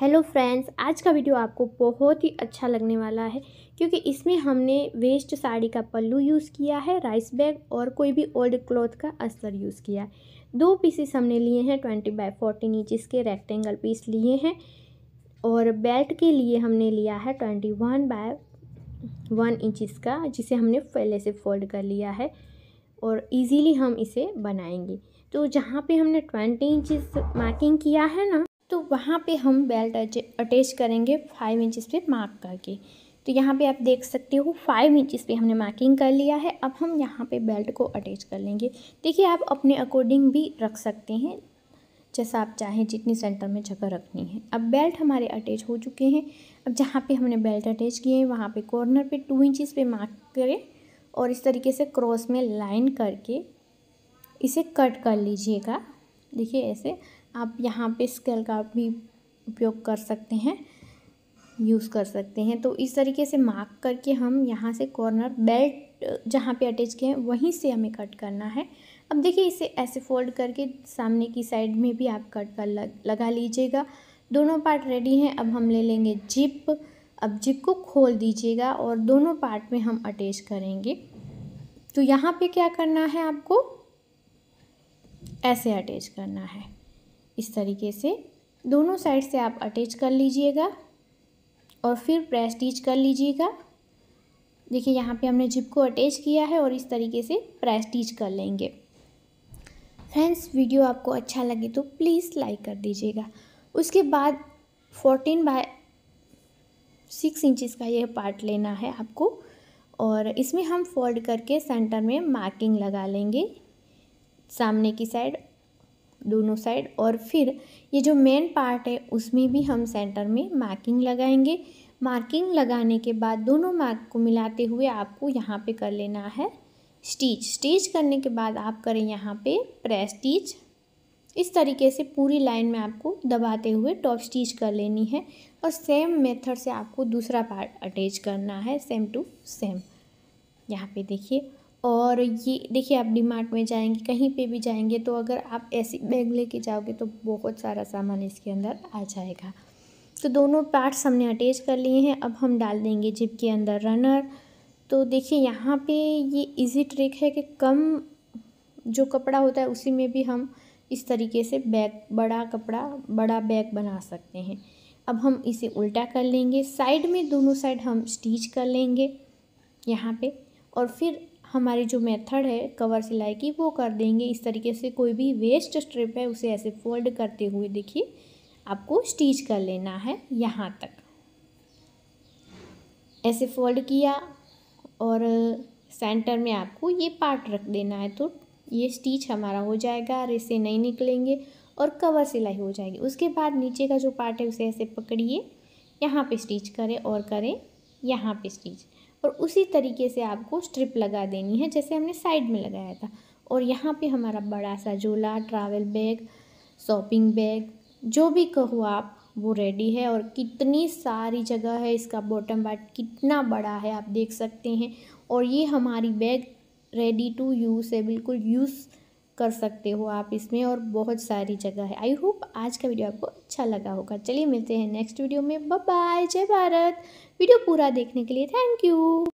hello friends आज का video आपको बहुत ही अच्छा लगने वाला है क्योंकि इसमें हमने वेस्ट साड़ी का पल्लू यूज़ किया है राइस बैग और कोई भी ओल्ड क्लॉथ का अस्तर यूज़ किया है दो पीसेस हमने लिए हैं ट्वेंटी बाई फोर्टीन इंचिस के रेक्टेंगल पीस लिए हैं और बेल्ट के लिए हमने लिया है twenty one by one inches का जिसे हमने पहले से फोल्ड कर लिया है और ईज़ीली हम इसे बनाएंगे तो जहाँ पे हमने ट्वेंटी इंचज़ मार्किंग किया है ना तो वहाँ पे हम बेल्ट अटैच करेंगे फाइव इंचज़ पे मार्क करके तो यहाँ पे आप देख सकते हो फाइव इंचज़ पे हमने मार्किंग कर लिया है अब हम यहाँ पे बेल्ट को अटैच कर लेंगे देखिए आप अपने अकॉर्डिंग भी रख सकते हैं जैसा आप चाहें जितनी सेंटर में जगह रखनी है अब बेल्ट हमारे अटैच हो चुके हैं अब जहाँ पे हमने बेल्ट अटैच किए हैं वहाँ पर कॉर्नर पर टू इंचज़ पर मार्क करें और इस तरीके से क्रॉस में लाइन करके इसे कट कर लीजिएगा देखिए ऐसे आप यहाँ पे स्केल का भी उपयोग कर सकते हैं यूज़ कर सकते हैं तो इस तरीके से मार्क करके हम यहाँ से कॉर्नर बेल्ट जहाँ पे अटैच किए हैं वहीं से हमें कट करना है अब देखिए इसे ऐसे फोल्ड करके सामने की साइड में भी आप कट कर लग, लगा लीजिएगा दोनों पार्ट रेडी हैं अब हम ले लेंगे जिप अब जिप को खोल दीजिएगा और दोनों पार्ट में हम अटैच करेंगे तो यहाँ पे क्या करना है आपको ऐसे अटैच करना है इस तरीके से दोनों साइड से आप अटैच कर लीजिएगा और फिर प्रेस स्टिच कर लीजिएगा देखिए यहाँ पे हमने जिप को अटैच किया है और इस तरीके से प्रेस स्टिच कर लेंगे फ्रेंड्स वीडियो आपको अच्छा लगे तो प्लीज़ लाइक कर दीजिएगा उसके बाद फोर्टीन बाय सिक्स इंचिस का यह पार्ट लेना है आपको और इसमें हम फोल्ड करके सेंटर में मार्किंग लगा लेंगे सामने की साइड दोनों साइड और फिर ये जो मेन पार्ट है उसमें भी हम सेंटर में मार्किंग लगाएंगे मार्किंग लगाने के बाद दोनों मार्क को मिलाते हुए आपको यहाँ पे कर लेना है स्टिच स्टिच करने के बाद आप करें यहाँ पे प्रेस स्टिच इस तरीके से पूरी लाइन में आपको दबाते हुए टॉप स्टिच कर लेनी है और सेम मेथड से आपको दूसरा पार्ट अटैच करना है सेम टू सेम यहाँ पे देखिए और ये देखिए आप डी मार्ट में जाएंगे कहीं पे भी जाएंगे तो अगर आप ऐसी बैग लेके जाओगे तो बहुत सारा सामान इसके अंदर आ जाएगा तो दोनों पार्ट्स हमने अटैच कर लिए हैं अब हम डाल देंगे जिप के अंदर रनर तो देखिए यहाँ पे ये इजी ट्रिक है कि कम जो कपड़ा होता है उसी में भी हम इस तरीके से बैग बड़ा कपड़ा बड़ा बैग बना सकते हैं अब हम इसे उल्टा कर लेंगे साइड में दोनों साइड हम स्टिच कर लेंगे यहाँ पे और फिर हमारी जो मेथड है कवर सिलाई की वो कर देंगे इस तरीके से कोई भी वेस्ट स्ट्रिप है उसे ऐसे फोल्ड करते हुए देखिए आपको स्टिच कर लेना है यहाँ तक ऐसे फोल्ड किया और सेंटर में आपको ये पार्ट रख देना है तो ये स्टिच हमारा हो जाएगा इसे नहीं निकलेंगे और कवर सिलाई हो जाएगी उसके बाद नीचे का जो पार्ट है उसे ऐसे पकड़िए यहाँ पे स्टिच करें और करें यहाँ पे स्टिच और उसी तरीके से आपको स्ट्रिप लगा देनी है जैसे हमने साइड में लगाया था और यहाँ पे हमारा बड़ा सा झोला ट्रैवल बैग शॉपिंग बैग जो भी कहो आप वो रेडी है और कितनी सारी जगह है इसका बॉटम पार्ट कितना बड़ा है आप देख सकते हैं और ये हमारी बैग रेडी टू यूज़ है बिल्कुल यूज़ कर सकते हो आप इसमें और बहुत सारी जगह है आई होप आज का वीडियो आपको अच्छा लगा होगा चलिए मिलते हैं नेक्स्ट वीडियो में बाय जय भारत वीडियो पूरा देखने के लिए थैंक यू